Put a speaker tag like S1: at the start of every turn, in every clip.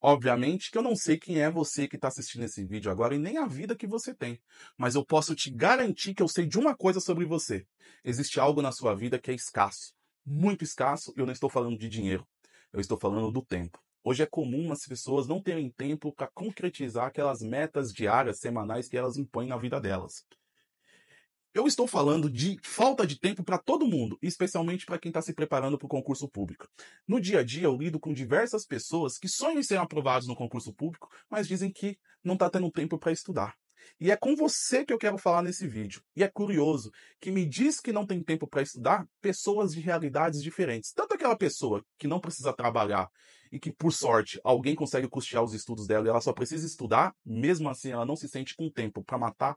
S1: Obviamente que eu não sei quem é você que está assistindo esse vídeo agora e nem a vida que você tem, mas eu posso te garantir que eu sei de uma coisa sobre você: existe algo na sua vida que é escasso, muito escasso, e eu não estou falando de dinheiro, eu estou falando do tempo. Hoje é comum as pessoas não terem tempo para concretizar aquelas metas diárias, semanais que elas impõem na vida delas. Eu estou falando de falta de tempo para todo mundo, especialmente para quem está se preparando para o concurso público. No dia a dia, eu lido com diversas pessoas que sonham em ser aprovados no concurso público, mas dizem que não está tendo tempo para estudar. E é com você que eu quero falar nesse vídeo. E é curioso que me diz que não tem tempo para estudar pessoas de realidades diferentes. Tanto aquela pessoa que não precisa trabalhar e que, por sorte, alguém consegue custear os estudos dela e ela só precisa estudar, mesmo assim ela não se sente com tempo para matar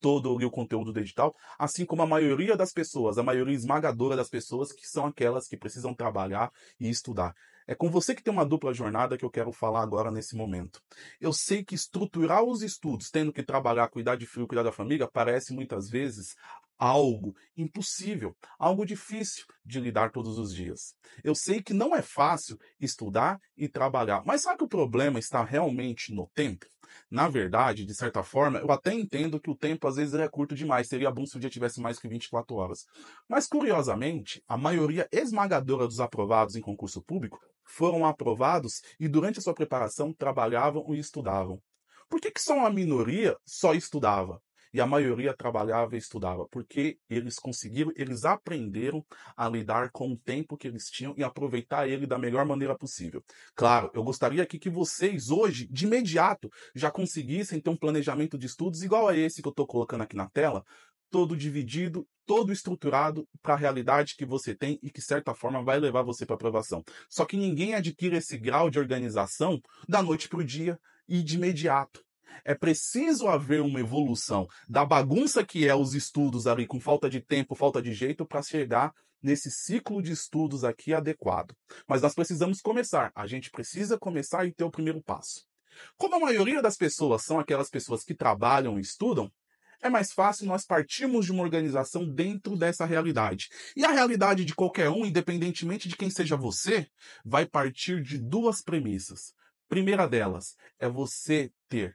S1: todo o conteúdo digital, assim como a maioria das pessoas, a maioria esmagadora das pessoas, que são aquelas que precisam trabalhar e estudar. É com você que tem uma dupla jornada que eu quero falar agora nesse momento. Eu sei que estruturar os estudos, tendo que trabalhar, cuidar de filho, cuidar da família, parece muitas vezes algo impossível, algo difícil de lidar todos os dias. Eu sei que não é fácil estudar e trabalhar, mas será que o problema está realmente no tempo? Na verdade, de certa forma, eu até entendo que o tempo às vezes é curto demais, seria bom se o dia tivesse mais que 24 horas. Mas curiosamente, a maioria esmagadora dos aprovados em concurso público foram aprovados e durante a sua preparação trabalhavam e estudavam. Por que, que só uma minoria só estudava? e a maioria trabalhava e estudava, porque eles conseguiram, eles aprenderam a lidar com o tempo que eles tinham e aproveitar ele da melhor maneira possível. Claro, eu gostaria aqui que vocês hoje, de imediato, já conseguissem ter um planejamento de estudos igual a esse que eu estou colocando aqui na tela, todo dividido, todo estruturado para a realidade que você tem e que, de certa forma, vai levar você para aprovação. Só que ninguém adquire esse grau de organização da noite para o dia e de imediato. É preciso haver uma evolução da bagunça que é os estudos ali, com falta de tempo, falta de jeito, para chegar nesse ciclo de estudos aqui adequado. Mas nós precisamos começar. A gente precisa começar e ter o primeiro passo. Como a maioria das pessoas são aquelas pessoas que trabalham e estudam, é mais fácil nós partirmos de uma organização dentro dessa realidade. E a realidade de qualquer um, independentemente de quem seja você, vai partir de duas premissas. Primeira delas é você ter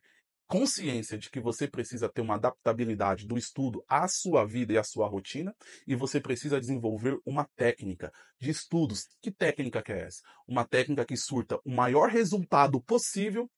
S1: consciência de que você precisa ter uma adaptabilidade do estudo à sua vida e à sua rotina, e você precisa desenvolver uma técnica de estudos. Que técnica que é essa? Uma técnica que surta o maior resultado possível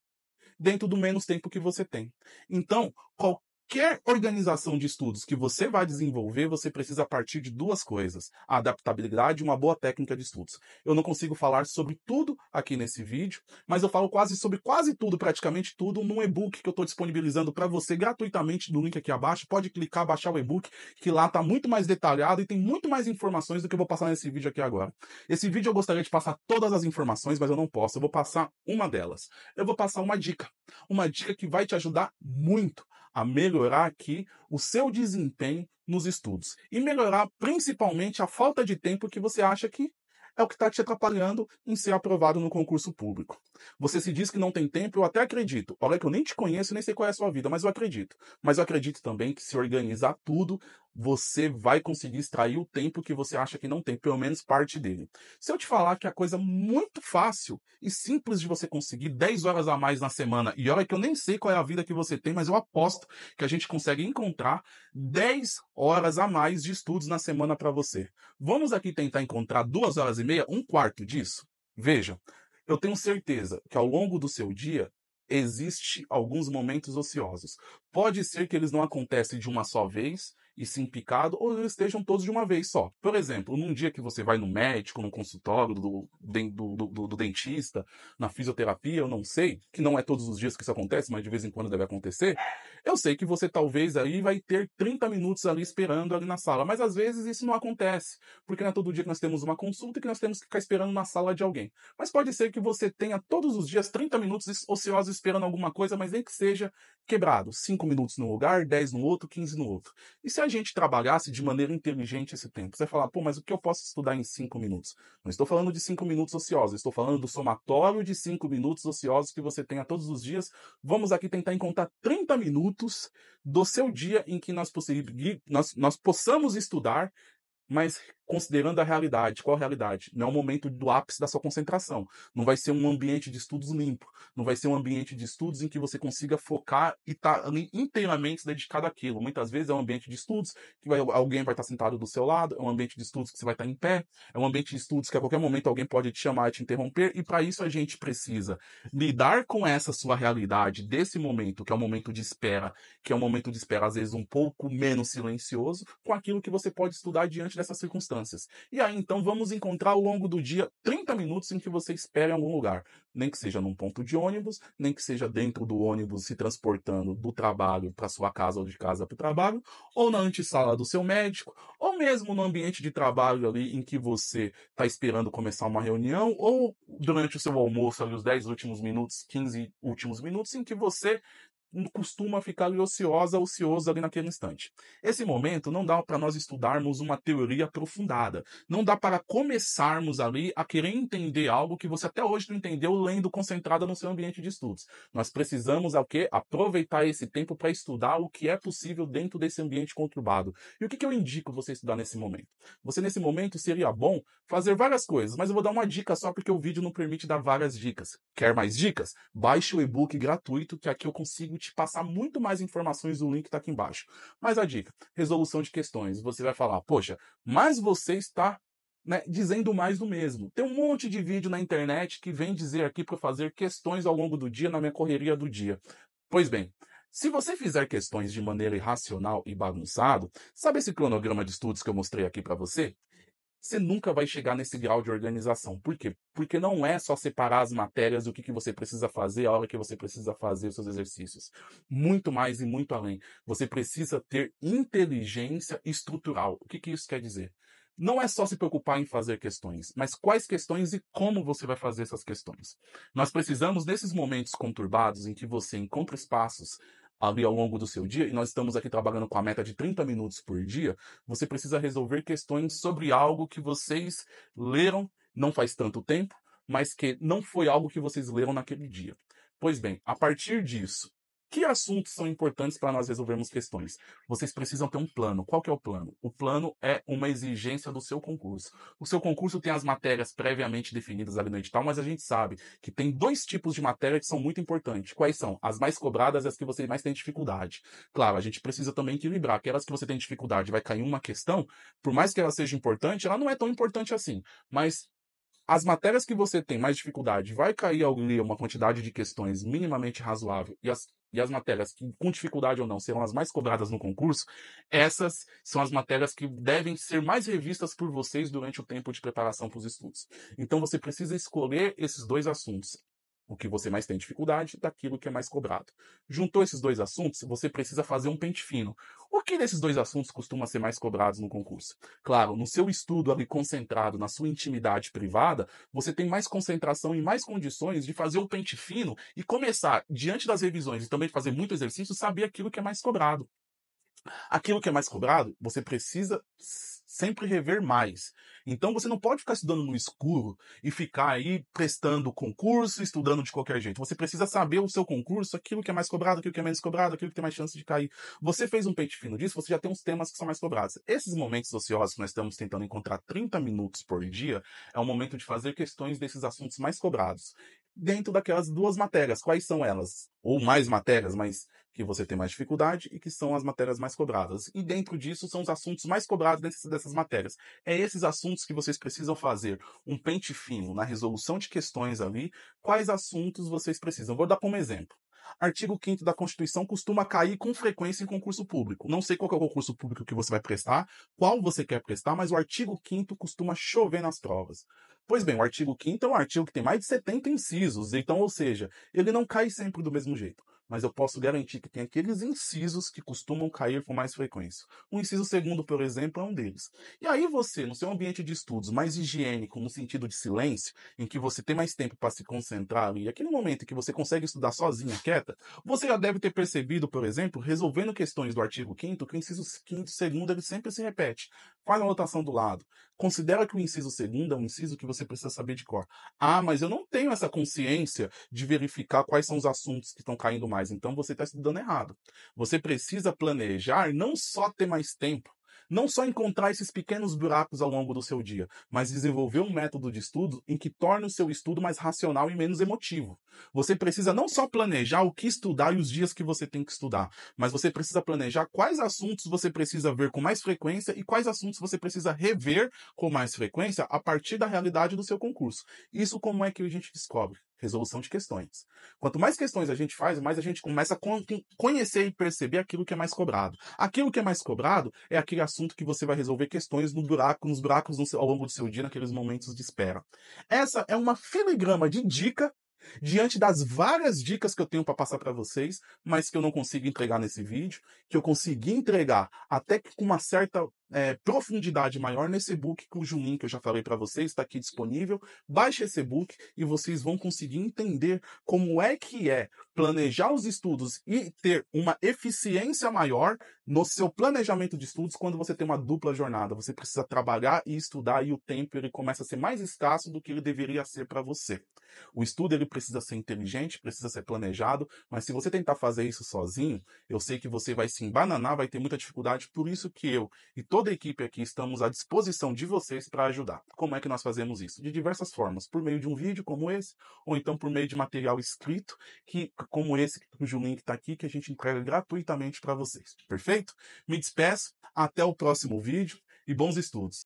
S1: dentro do menos tempo que você tem. Então, qual qualquer organização de estudos que você vai desenvolver, você precisa partir de duas coisas: a adaptabilidade e uma boa técnica de estudos. Eu não consigo falar sobre tudo aqui nesse vídeo, mas eu falo quase sobre quase tudo, praticamente tudo, num e-book que eu estou disponibilizando para você gratuitamente no link aqui abaixo. Pode clicar, baixar o e-book, que lá está muito mais detalhado e tem muito mais informações do que eu vou passar nesse vídeo aqui agora. Esse vídeo eu gostaria de passar todas as informações, mas eu não posso. Eu vou passar uma delas. Eu vou passar uma dica. Uma dica que vai te ajudar muito a melhorar melhorar aqui o seu desempenho nos estudos e melhorar principalmente a falta de tempo que você acha que é o que está te atrapalhando em ser aprovado no concurso público. Você se diz que não tem tempo, eu até acredito. Olha que eu nem te conheço, nem sei qual é a sua vida, mas eu acredito. Mas eu acredito também que se organizar tudo, você vai conseguir extrair o tempo que você acha que não tem, pelo menos parte dele. Se eu te falar que é a coisa muito fácil e simples de você conseguir 10 horas a mais na semana, e olha que eu nem sei qual é a vida que você tem, mas eu aposto que a gente consegue encontrar 10 horas a mais de estudos na semana para você. Vamos aqui tentar encontrar duas horas e meia, um quarto disso? Veja, eu tenho certeza que ao longo do seu dia existe alguns momentos ociosos. Pode ser que eles não acontecem de uma só vez, e sim picado, ou eles estejam todos de uma vez só. Por exemplo, num dia que você vai no médico, no consultório, do, do, do, do dentista, na fisioterapia, eu não sei, que não é todos os dias que isso acontece, mas de vez em quando deve acontecer, eu sei que você talvez aí vai ter 30 minutos ali esperando ali na sala, mas às vezes isso não acontece, porque não é todo dia que nós temos uma consulta e que nós temos que ficar esperando na sala de alguém. Mas pode ser que você tenha todos os dias 30 minutos ociosos esperando alguma coisa, mas nem que seja quebrado, 5 minutos num lugar, 10 no outro, 15 no outro. E se a gente trabalhasse de maneira inteligente esse tempo, você falar, pô, mas o que eu posso estudar em cinco minutos? Não estou falando de cinco minutos ociosos, estou falando do somatório de cinco minutos ociosos que você tenha todos os dias. Vamos aqui tentar encontrar 30 minutos do seu dia em que nós, nós, nós possamos estudar, mas considerando a realidade. Qual a realidade? Não é o momento do ápice da sua concentração. Não vai ser um ambiente de estudos limpo. Não vai ser um ambiente de estudos em que você consiga focar e estar tá inteiramente dedicado àquilo. Muitas vezes é um ambiente de estudos que vai, alguém vai estar tá sentado do seu lado, é um ambiente de estudos que você vai estar tá em pé, é um ambiente de estudos que a qualquer momento alguém pode te chamar e te interromper. E para isso a gente precisa lidar com essa sua realidade desse momento, que é o um momento de espera, que é um momento de espera às vezes um pouco menos silencioso, com aquilo que você pode estudar diante dessa circunstância circunstâncias. E aí, então, vamos encontrar ao longo do dia 30 minutos em que você espera em algum lugar. Nem que seja num ponto de ônibus, nem que seja dentro do ônibus se transportando do trabalho para sua casa ou de casa para o trabalho, ou na antessala do seu médico, ou mesmo no ambiente de trabalho ali em que você está esperando começar uma reunião, ou durante o seu almoço ali, os 10 últimos minutos, 15 últimos minutos, em que você costuma ficar ali ociosa, ocioso ali naquele instante. Esse momento não dá para nós estudarmos uma teoria aprofundada. Não dá para começarmos ali a querer entender algo que você até hoje não entendeu lendo concentrada no seu ambiente de estudos. Nós precisamos o quê? aproveitar esse tempo para estudar o que é possível dentro desse ambiente conturbado. E o que, que eu indico você estudar nesse momento? Você nesse momento seria bom fazer várias coisas, mas eu vou dar uma dica só porque o vídeo não permite dar várias dicas. Quer mais dicas? Baixe o e-book gratuito que aqui eu consigo te passar muito mais informações do link que está aqui embaixo. Mas a dica, resolução de questões. Você vai falar, poxa, mas você está né, dizendo mais do mesmo. Tem um monte de vídeo na internet que vem dizer aqui para fazer questões ao longo do dia, na minha correria do dia. Pois bem, se você fizer questões de maneira irracional e bagunçado, sabe esse cronograma de estudos que eu mostrei aqui para você? você nunca vai chegar nesse grau de organização. Por quê? Porque não é só separar as matérias do que, que você precisa fazer, a hora que você precisa fazer os seus exercícios. Muito mais e muito além. Você precisa ter inteligência estrutural. O que, que isso quer dizer? Não é só se preocupar em fazer questões, mas quais questões e como você vai fazer essas questões. Nós precisamos, nesses momentos conturbados em que você encontra espaços ali ao longo do seu dia, e nós estamos aqui trabalhando com a meta de 30 minutos por dia, você precisa resolver questões sobre algo que vocês leram não faz tanto tempo, mas que não foi algo que vocês leram naquele dia. Pois bem, a partir disso, que assuntos são importantes para nós resolvermos questões? Vocês precisam ter um plano. Qual que é o plano? O plano é uma exigência do seu concurso. O seu concurso tem as matérias previamente definidas ali no edital, mas a gente sabe que tem dois tipos de matéria que são muito importantes. Quais são? As mais cobradas e as que você mais tem dificuldade. Claro, a gente precisa também equilibrar. Aquelas que você tem dificuldade vai cair uma questão, por mais que ela seja importante, ela não é tão importante assim. Mas as matérias que você tem mais dificuldade, vai cair ali uma quantidade de questões minimamente razoável, e as, e as matérias que, com dificuldade ou não, serão as mais cobradas no concurso, essas são as matérias que devem ser mais revistas por vocês durante o tempo de preparação para os estudos. Então, você precisa escolher esses dois assuntos o que você mais tem dificuldade daquilo que é mais cobrado. Juntou esses dois assuntos, você precisa fazer um pente fino. O que desses dois assuntos costuma ser mais cobrado no concurso? Claro, no seu estudo ali concentrado na sua intimidade privada, você tem mais concentração e mais condições de fazer o um pente fino e começar, diante das revisões e também de fazer muito exercício, saber aquilo que é mais cobrado. Aquilo que é mais cobrado, você precisa sempre rever mais. Então você não pode ficar estudando no escuro e ficar aí prestando concurso, estudando de qualquer jeito. Você precisa saber o seu concurso, aquilo que é mais cobrado, aquilo que é menos cobrado, aquilo que tem mais chance de cair. Você fez um peito fino disso, você já tem uns temas que são mais cobrados. Esses momentos ociosos que nós estamos tentando encontrar 30 minutos por dia é o momento de fazer questões desses assuntos mais cobrados dentro daquelas duas matérias. Quais são elas? Ou mais matérias, mas que você tem mais dificuldade e que são as matérias mais cobradas. E dentro disso são os assuntos mais cobrados dessas matérias. É esses assuntos que vocês precisam fazer um pente fino na resolução de questões ali. Quais assuntos vocês precisam? Vou dar como um exemplo. Artigo 5 da Constituição costuma cair com frequência em concurso público. Não sei qual é o concurso público que você vai prestar, qual você quer prestar, mas o artigo 5 costuma chover nas provas. Pois bem, o artigo 5 é um artigo que tem mais de 70 incisos, então, ou seja, ele não cai sempre do mesmo jeito mas eu posso garantir que tem aqueles incisos que costumam cair com mais frequência. O inciso segundo, por exemplo, é um deles. E aí você, no seu ambiente de estudos mais higiênico, no sentido de silêncio, em que você tem mais tempo para se concentrar, e aquele momento em que você consegue estudar sozinha, quieta, você já deve ter percebido, por exemplo, resolvendo questões do artigo 5 que o inciso 5 segundo ele sempre se repete. Faz é a anotação do lado. Considera que o inciso segundo é um inciso que você precisa saber de cor. Ah, mas eu não tenho essa consciência de verificar quais são os assuntos que estão caindo mais mais. Então você está estudando errado. Você precisa planejar não só ter mais tempo, não só encontrar esses pequenos buracos ao longo do seu dia, mas desenvolver um método de estudo em que torne o seu estudo mais racional e menos emotivo. Você precisa não só planejar o que estudar e os dias que você tem que estudar, mas você precisa planejar quais assuntos você precisa ver com mais frequência e quais assuntos você precisa rever com mais frequência a partir da realidade do seu concurso. Isso como é que a gente descobre? resolução de questões. Quanto mais questões a gente faz, mais a gente começa a conhecer e perceber aquilo que é mais cobrado. Aquilo que é mais cobrado é aquele assunto que você vai resolver questões no buraco, nos buracos no seu, ao longo do seu dia, naqueles momentos de espera. Essa é uma filigrama de dica diante das várias dicas que eu tenho para passar para vocês, mas que eu não consigo entregar nesse vídeo, que eu consegui entregar até que com uma certa é, profundidade maior nesse book, cujo link eu já falei para vocês, está aqui disponível. Baixe esse book e vocês vão conseguir entender como é que é planejar os estudos e ter uma eficiência maior no seu planejamento de estudos quando você tem uma dupla jornada. Você precisa trabalhar e estudar e o tempo ele começa a ser mais escasso do que ele deveria ser para você. O estudo ele precisa ser inteligente, precisa ser planejado, mas se você tentar fazer isso sozinho, eu sei que você vai se embananar, vai ter muita dificuldade. Por isso que eu e Toda a equipe aqui estamos à disposição de vocês para ajudar. Como é que nós fazemos isso? De diversas formas, por meio de um vídeo como esse, ou então por meio de material escrito, que como esse, cujo link está aqui, que a gente entrega gratuitamente para vocês. Perfeito? Me despeço, até o próximo vídeo e bons estudos.